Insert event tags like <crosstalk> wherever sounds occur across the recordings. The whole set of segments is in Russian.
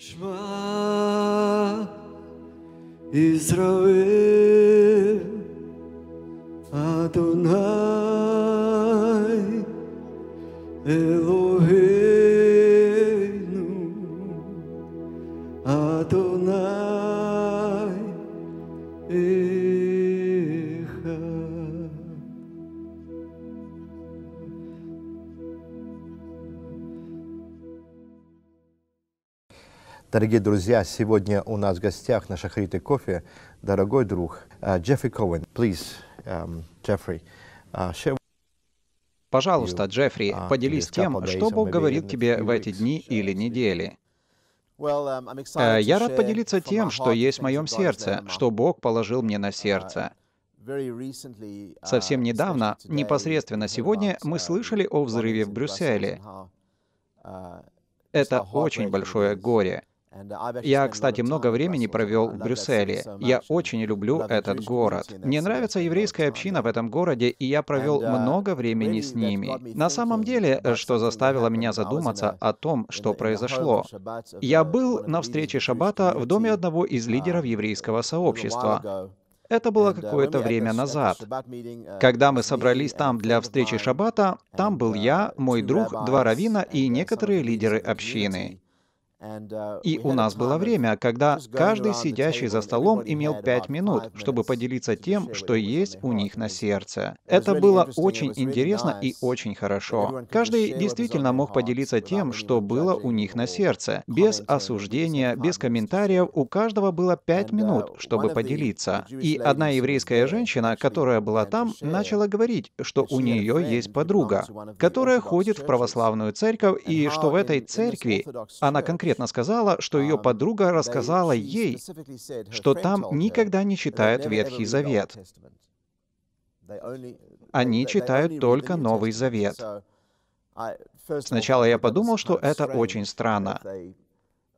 Shema Israel Adonai Elohim Дорогие друзья, сегодня у нас в гостях на Шахрите Кофе дорогой друг э, Джеффри Коуэн. Эм, Джеффри, э, Пожалуйста, Джеффри, а, поделись uh, um, э, тем, что Бог говорит тебе в эти дни или недели. Я рад поделиться тем, что есть в моем сердце, что um, Бог положил мне на uh, сердце. Uh, Совсем недавно, непосредственно сегодня, мы слышали о взрыве в Брюсселе. Это очень большое горе. Uh, я, кстати, много времени провел в Брюсселе. Я uh, очень люблю этот город. Мне нравится еврейская община в этом городе, и я провел uh, много времени с ними. На самом деле, что заставило меня задуматься о том, что произошло. Я был на встрече Шаббата в доме одного из лидеров еврейского сообщества. Это было какое-то время назад. Когда мы собрались там для встречи Шаббата, там был я, мой друг, два равина и некоторые лидеры общины. Uh, и у нас было время, когда каждый сидящий за столом имел пять минут, чтобы поделиться тем, что есть у них на сердце. Это было очень интересно и очень хорошо. Каждый действительно мог поделиться тем, что было у них на сердце. Без осуждения, без комментариев, у каждого было пять uh, минут, чтобы поделиться. И одна еврейская женщина, которая была там, начала говорить, что у нее есть подруга, которая ходит в православную церковь и что в этой церкви она конкретно конкретно сказала, что ее um, подруга рассказала ей, что там никогда не читают Ветхий Завет. Они читают только Новый Завет. Сначала я подумал, что это очень странно.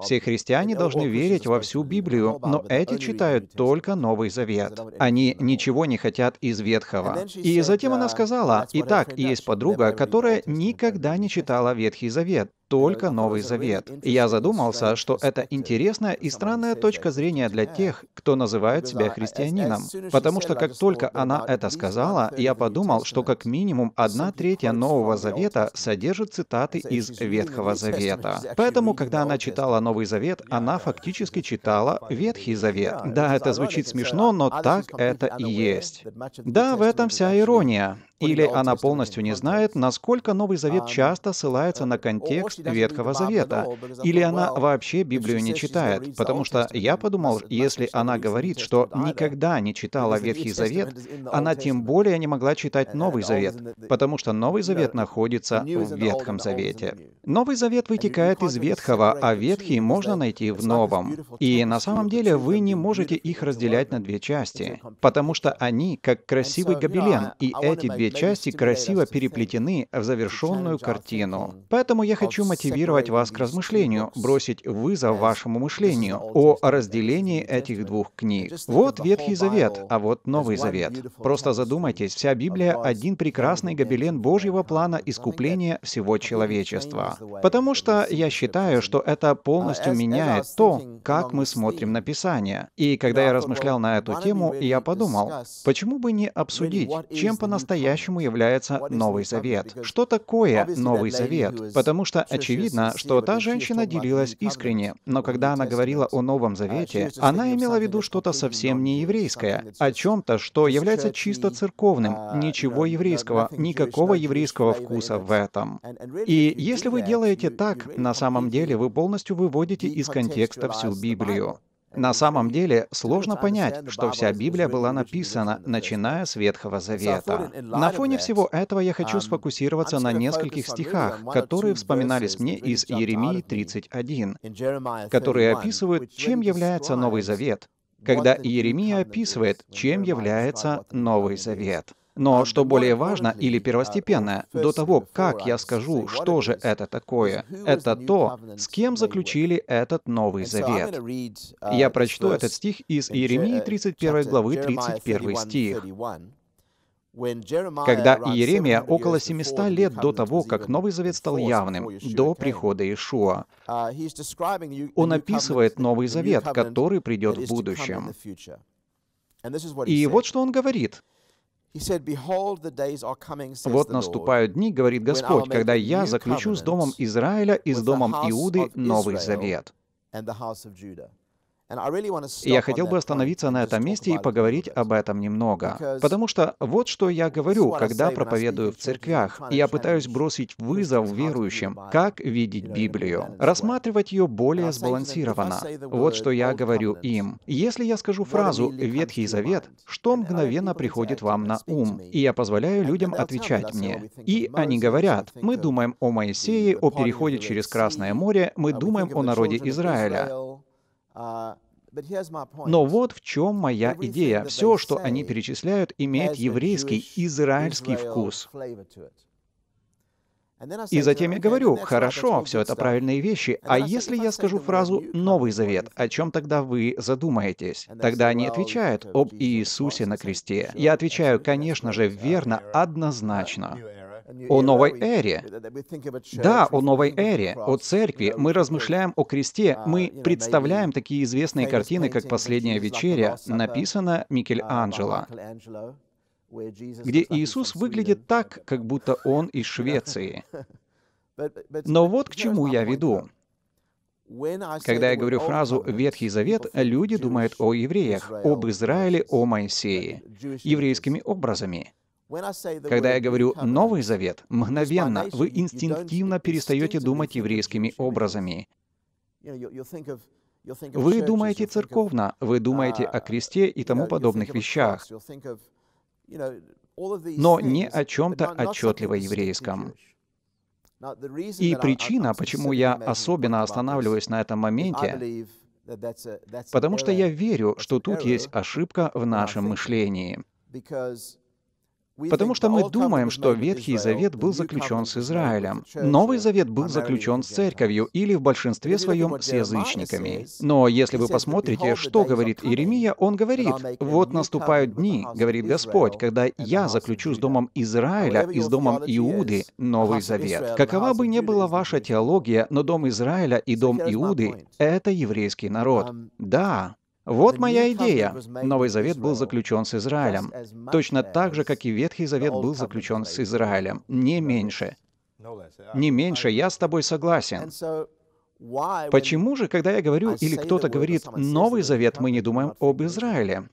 Все христиане должны верить во всю Библию, но эти читают только Новый Завет. Они ничего не хотят из Ветхого. И затем она uh, сказала, «Итак, есть подруга, которая никогда не читала Ветхий Завет только Новый Завет. И я задумался, что это интересная и странная точка зрения для тех, кто называет себя христианином. Потому что как только она это сказала, я подумал, что как минимум одна третья Нового Завета содержит цитаты из Ветхого Завета. Поэтому, когда она читала Новый Завет, она фактически читала Ветхий Завет. Да, это звучит смешно, но так это и есть. Да, в этом вся ирония. Или она полностью не знает, насколько Новый Завет а, часто ссылается на э, контекст Ветхого Завета. Или она вообще Библию не читает, потому что я подумал, если она говорит, что никогда не читала Ветхий Завет, она тем более не могла читать э, Новый Завет, э, потому что Новый Завет находится в Ветхом Завете. Новый Завет вытекает из Ветхого, а Ветхий можно найти в Новом. И на самом деле вы не можете их разделять на две части, потому что они как красивый гобелен, и эти две части красиво переплетены в завершенную картину. Поэтому я хочу мотивировать вас к размышлению, бросить вызов вашему мышлению о разделении этих двух книг. Вот Ветхий Завет, а вот Новый Завет. Просто задумайтесь, вся Библия — один прекрасный гобелен Божьего плана искупления всего человечества. Потому что я считаю, что это uh, полностью меняет то, как мы смотрим на Писание. И когда я размышлял на эту тему, я подумал, почему бы не обсудить, чем по-настоящему по-настоящему является Новый Завет. Что такое Новый Завет? Потому что очевидно, что та женщина делилась искренне, но когда она говорила о Новом uh, Завете, она имела в виду что-то совсем не еврейское, о чем-то, что является чисто церковным, uh, ничего еврейского, никакого еврейского вкуса в этом. И если вы делаете так, на самом деле вы полностью выводите из контекста всю Библию. На самом деле сложно понять, что вся Библия была написана, начиная с Ветхого Завета. На фоне всего этого я хочу um, сфокусироваться на нескольких стихах, которые вспоминались мне из Еремии 31, которые описывают, чем является Новый Завет, когда Иеремия описывает, чем является Новый Завет. Но что более важно или первостепенное, до того, как я скажу, что же это такое, это то, с кем заключили этот Новый Завет. Uh, я прочту этот стих из uh, Иеремии 31 главы 31 стих. Когда Иеремия около 700 лет до того, как Новый Завет стал явным, до прихода Иешуа, uh, он описывает Новый Завет, который придет в будущем. И вот что он говорит. Вот наступают дни, говорит Господь, когда я заключу с домом Израиля и с домом Иуды новый завет. Я хотел бы остановиться на этом месте и поговорить об этом немного. Потому что вот что я говорю, когда проповедую в церквях. Я пытаюсь бросить вызов верующим, как видеть Библию, рассматривать ее более сбалансированно. Вот что я говорю им. Если я скажу фразу «Ветхий Завет», что мгновенно приходит вам на ум? И я позволяю людям отвечать мне. И они говорят, мы думаем о Моисее, о переходе через Красное море, мы uh, думаем о народе Израиля. Uh, Но вот в чем моя идея. Все, что они перечисляют, имеет еврейский, израильский вкус. И затем я говорю, хорошо, все это правильные вещи, а если я скажу фразу «Новый Завет», о чем тогда вы задумаетесь? Тогда они отвечают об Иисусе на кресте. Я отвечаю, конечно же, верно, uh, однозначно о новой эре. Да, о новой эре, о церкви. Мы размышляем о кресте, мы uh, представляем такие известные картины, как «Последняя вечеря», написано uh, Микеланджело, где Иисус выглядит так, как будто он из Швеции. <laughs> Но вот к чему я веду. Когда я говорю фразу «Ветхий Завет», люди думают о евреях, об Израиле, о Моисее, еврейскими образами. Когда я говорю «Новый Завет», мгновенно вы инстинктивно перестаете думать еврейскими образами. Вы думаете церковно, вы думаете о uh, кресте и тому подобных вещах, но не о чем-то отчетливо еврейском. И причина, почему я особенно останавливаюсь на этом моменте, потому что я верю, что тут есть ошибка в нашем мышлении. Потому что мы думаем, что Ветхий Завет был заключен с Израилем, Новый Завет был заключен с церковью или в большинстве своем с язычниками. Но если вы посмотрите, что говорит Иеремия, он говорит, «Вот наступают дни, — говорит Господь, — когда я заключу с Домом Израиля и с Домом Иуды Новый Завет». Какова бы ни была ваша теология, но Дом Израиля и Дом Иуды — это еврейский народ. Да, вот моя идея. Новый Завет был заключен с Израилем. Точно так же, как и Ветхий Завет был заключен с Израилем. Не меньше. Не меньше, я с тобой согласен. Почему же, когда я говорю или кто-то говорит «Новый Завет», мы не думаем об Израиле?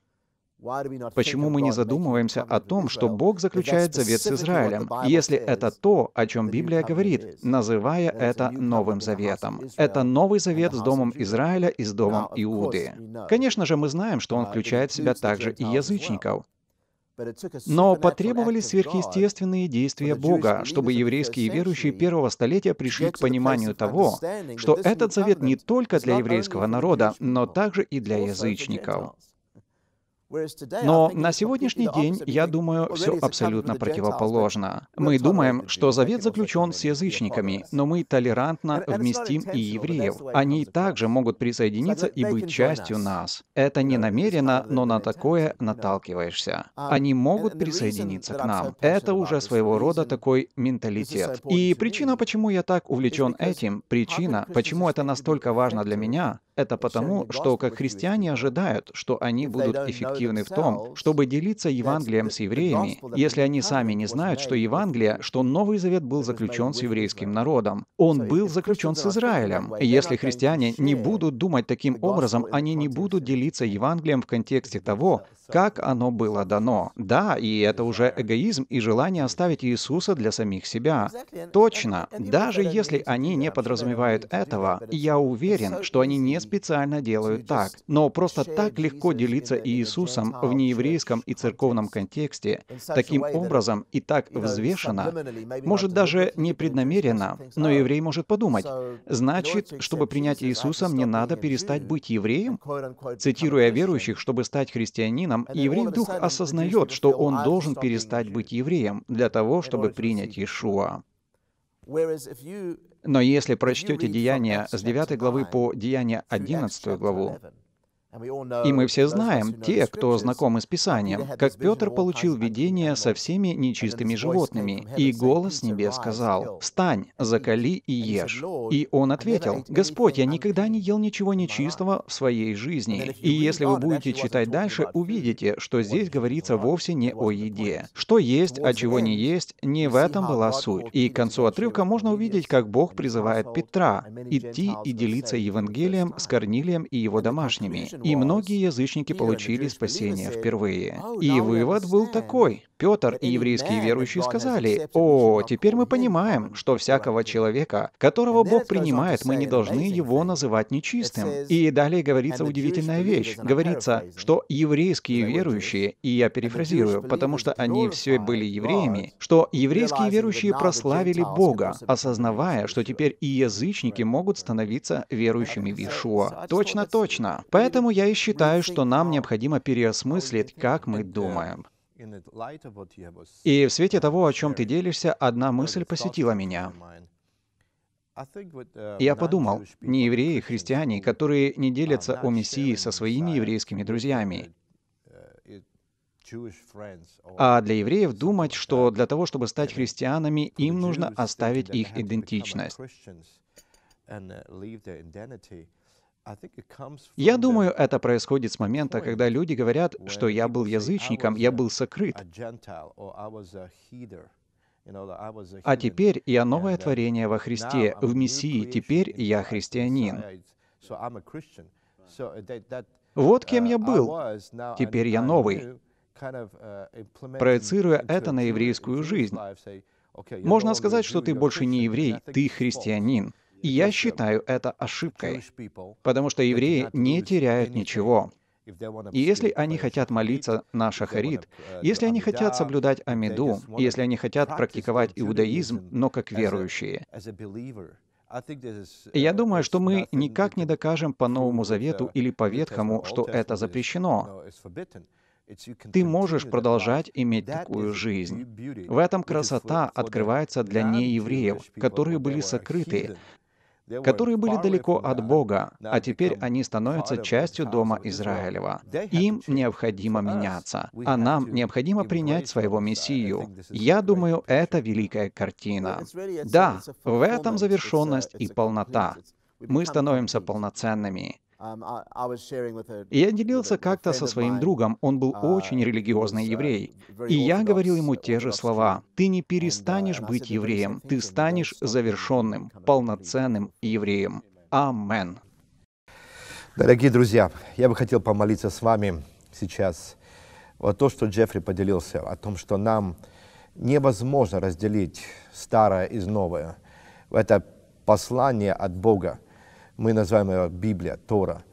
Почему мы не задумываемся о том, что Бог заключает завет с Израилем, если это то, о чем Библия говорит, называя это Новым Заветом? Это Новый Завет с Домом Израиля и с Домом Иуды. Конечно же, мы знаем, что он включает в себя также и язычников. Но потребовались сверхъестественные действия Бога, чтобы еврейские верующие первого столетия пришли к пониманию того, что этот завет не только для еврейского народа, но также и для язычников. Но на сегодняшний день, я думаю, все абсолютно противоположно. Мы думаем, что завет заключен с язычниками, но мы толерантно вместим и евреев. Они также могут присоединиться и быть частью нас. Это не намеренно, но на такое наталкиваешься. Um, Они могут присоединиться к нам. Это уже своего рода такой менталитет. И причина, почему я так увлечен этим, причина, почему это настолько важно для меня, это потому, что как христиане ожидают, что они будут эффективны в том, чтобы делиться Евангелием с евреями, если они сами не знают, что Евангелие, что Новый Завет был заключен с еврейским народом. Он был заключен с Израилем. Если христиане не будут думать таким образом, они не будут делиться Евангелием в контексте того, как оно было дано. Да, и это уже эгоизм и желание оставить Иисуса для самих себя. Точно. Даже если они не подразумевают этого, я уверен, что они не специально делают так. Но просто так легко делиться Иисусом в нееврейском и церковном контексте, таким образом и так взвешенно, может даже непреднамеренно, но еврей может подумать, значит, чтобы принять Иисуса, мне надо перестать быть евреем? Цитируя верующих, чтобы стать христианином, еврей дух осознает, что он должен перестать быть евреем для того, чтобы принять Иешуа. Но если прочтете Деяния с 9 главы по Деяния 11 главу, и мы все знаем, те, кто знакомы с Писанием, как Петр получил видение со всеми нечистыми животными, и голос с небес сказал, «Встань, закали и ешь». И он ответил, «Господь, я никогда не ел ничего нечистого в своей жизни». И если вы будете читать дальше, увидите, что здесь говорится вовсе не о еде. Что есть, а чего не есть, не в этом была суть. И к концу отрывка можно увидеть, как Бог призывает Петра идти и делиться Евангелием с Корнилием и его домашними и многие язычники получили спасение впервые. И вывод был такой. Петр и еврейские верующие сказали, «О, теперь мы понимаем, что всякого человека, которого Бог принимает, мы не должны его называть нечистым». И далее говорится удивительная вещь. Говорится, что еврейские верующие, и я перефразирую, потому что они все были евреями, что еврейские верующие прославили Бога, осознавая, что теперь и язычники могут становиться верующими в Ишуа. Точно, точно. Поэтому я и считаю, что нам необходимо переосмыслить, как мы uh, думаем. И в свете того, о чем ты делишься, одна мысль посетила меня. Uh, Я подумал, не евреи, а христиане, которые не делятся о Мессии со своими еврейскими друзьями, uh, а для евреев думать, что для того, чтобы стать христианами, им нужно оставить их идентичность. Я думаю, это происходит с момента, когда люди говорят, что я был язычником, я был сокрыт. А теперь я новое uh, творение во Христе, в Мессии, теперь я христианин. Вот кем я был, теперь я новый. Uh, Проецируя это на еврейскую жизнь, можно сказать, что ты больше не еврей, ты христианин я считаю это ошибкой, потому что евреи не теряют ничего. И uh, если они хотят молиться на шахарит, если они хотят соблюдать амиду, если они хотят практиковать иудаизм, но как верующие, uh, я думаю, что мы никак не докажем по Новому uh, Завету или по Ветхому, что это запрещено. Ты можешь продолжать иметь такую жизнь. В этом красота открывается для неевреев, которые были сокрыты, которые были далеко от Бога, а теперь они становятся частью дома Израилева. Им необходимо меняться, а нам необходимо принять своего Мессию. Я думаю, это великая картина. Да, в этом завершенность и полнота. Мы становимся полноценными. Um, я делился как-то со своим другом, он был uh, очень религиозный uh, еврей. И я говорил ему те же слова. Ты не uh, перестанешь быть евреем, ты станешь завершенным, полноценным евреем. Амен. Дорогие друзья, я бы хотел помолиться с вами сейчас. Вот то, что Джеффри поделился, о том, что нам невозможно разделить старое и новое. Это послание от Бога – мы называем ее Библия, Тора.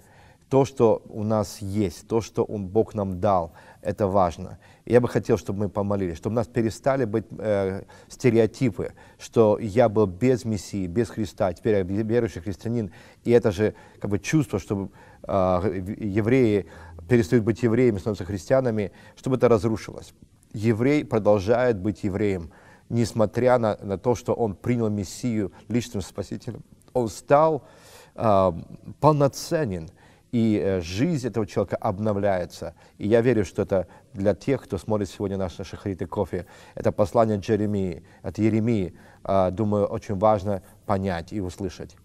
То, что у нас есть, то, что он, Бог нам дал, это важно. Я бы хотел, чтобы мы помолились, чтобы у нас перестали быть э, стереотипы, что я был без Мессии, без Христа, теперь я верующий христианин. И это же как бы чувство, чтобы э, евреи перестают быть евреями, становятся христианами, чтобы это разрушилось. Еврей продолжает быть евреем, несмотря на, на то, что он принял Мессию личным спасителем. Он стал а, полноценен, и э, жизнь этого человека обновляется. И я верю, что это для тех, кто смотрит сегодня наш Шахарит и кофе, это послание Джеремии, от Еремии, а, думаю, очень важно понять и услышать.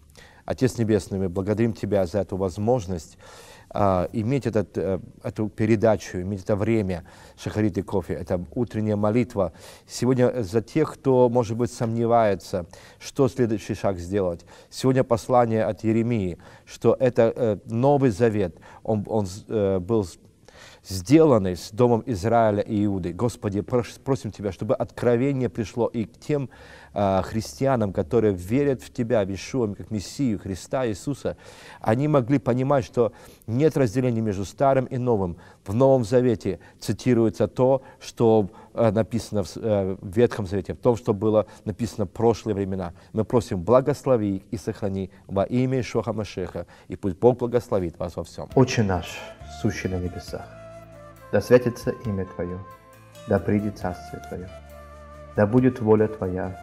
Отец Небесный, мы благодарим Тебя за эту возможность э, иметь этот, э, эту передачу, иметь это время шахарит и кофе, это утренняя молитва. Сегодня за тех, кто, может быть, сомневается, что следующий шаг сделать. Сегодня послание от Еремии, что это э, Новый Завет, он, он э, был сделанный с Домом Израиля и Иуды. Господи, просим Тебя, чтобы откровение пришло и к тем, а, христианам, которые верят в Тебя, в Ишуа, как Мессию, Христа, Иисуса, они могли понимать, что нет разделения между старым и новым. В Новом Завете цитируется то, что э, написано э, в Ветхом Завете, в том, что было написано в прошлые времена. Мы просим, благослови и сохрани во имя Ишуа Машеха, и пусть Бог благословит вас во всем. Отче наш, сущий на небесах, да светится имя Твое, да придет Царствие Твое, да будет воля Твоя